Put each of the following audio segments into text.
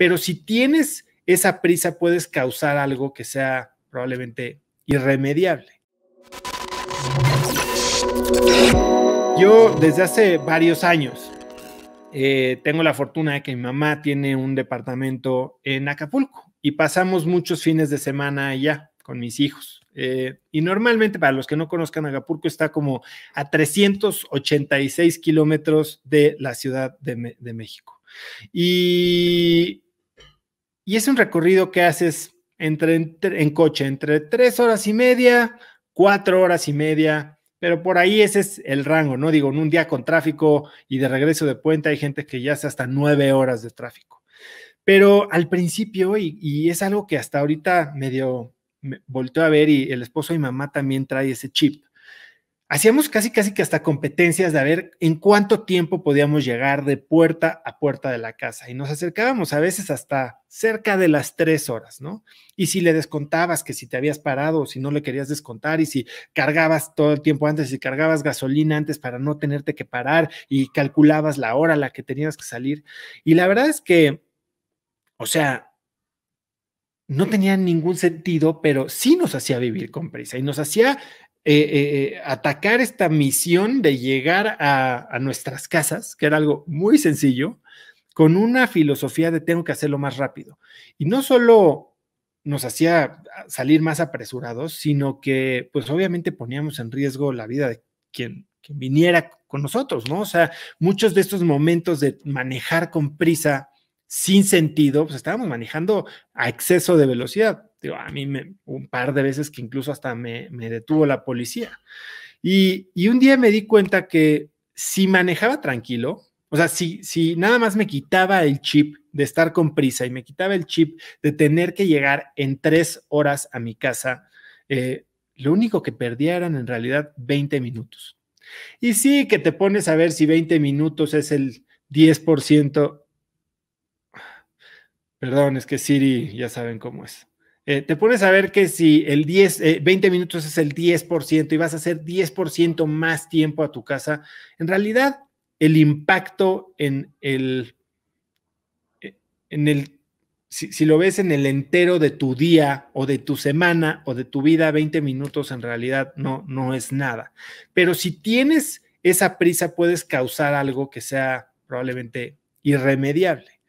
Pero si tienes esa prisa, puedes causar algo que sea probablemente irremediable. Yo desde hace varios años eh, tengo la fortuna de que mi mamá tiene un departamento en Acapulco y pasamos muchos fines de semana allá con mis hijos. Eh, y normalmente, para los que no conozcan, Acapulco está como a 386 kilómetros de la Ciudad de, de México. Y y es un recorrido que haces entre, en coche entre tres horas y media, cuatro horas y media, pero por ahí ese es el rango, ¿no? Digo, en un día con tráfico y de regreso de puente hay gente que ya hace hasta nueve horas de tráfico. Pero al principio, y, es algo que hasta ahorita medio me volteó a ver y el esposo y mamá también trae ese chip, hacíamos casi, casi que hasta competencias de a ver en cuánto tiempo podíamos llegar de puerta a puerta de la casa y nos acercábamos a veces hasta cerca de las tres horas, ¿no? Y si le descontabas que si te habías parado o si no le querías descontar y si cargabas todo el tiempo antes y si cargabas gasolina antes para no tenerte que parar y calculabas la hora a la que tenías que salir. Y la verdad es que, o sea, no tenía ningún sentido, pero sí nos hacía vivir con prisa y nos hacía eh, eh, eh, atacar esta misión de llegar a, nuestras casas, que era algo muy sencillo, con una filosofía de tengo que hacerlo más rápido. Y no solo nos hacía salir más apresurados, sino que pues obviamente poníamos en riesgo la vida de quien, quien viniera con nosotros, ¿no? O sea, muchos de estos momentos de manejar con prisa sin sentido, pues estábamos manejando a exceso de velocidad. a mí un par de veces que incluso hasta me, detuvo la policía. Y, un día me di cuenta que si manejaba tranquilo, o sea, si, si nada más me quitaba el chip de estar con prisa y me quitaba el chip de tener que llegar en tres horas a mi casa, eh, lo único que perdía eran en realidad 20 minutos. Y sí que te pones a ver si 20 minutos es el 10% Perdón, es que Siri ya saben cómo es. Eh, te pones a ver que si el 10, 20 eh, minutos es el 10% y vas a hacer 10% más tiempo a tu casa, en realidad el impacto en el, eh, en el si, lo ves en el entero de tu día o de tu semana o de tu vida, 20 minutos en realidad no, no es nada. Pero si tienes esa prisa, puedes causar algo que sea probablemente irremediable.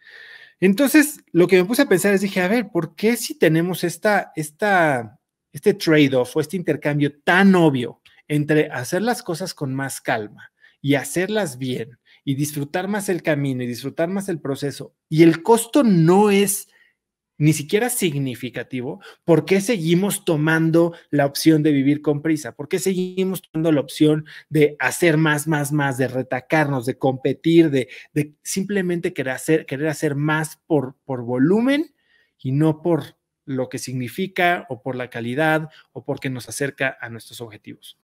Entonces, lo que me puse a pensar es, dije, a ver, ¿por qué si tenemos esta, esta, este trade-off o este intercambio tan obvio entre hacer las cosas con más calma y hacerlas bien y disfrutar más el camino y disfrutar más el proceso y el costo no es ni siquiera significativo, ¿por qué seguimos tomando la opción de vivir con prisa? ¿Por qué seguimos tomando la opción de hacer más, más, más, de retacarnos, de competir, de, simplemente querer hacer, querer hacer más por, por volumen y no por lo que significa o por la calidad o porque nos acerca a nuestros objetivos?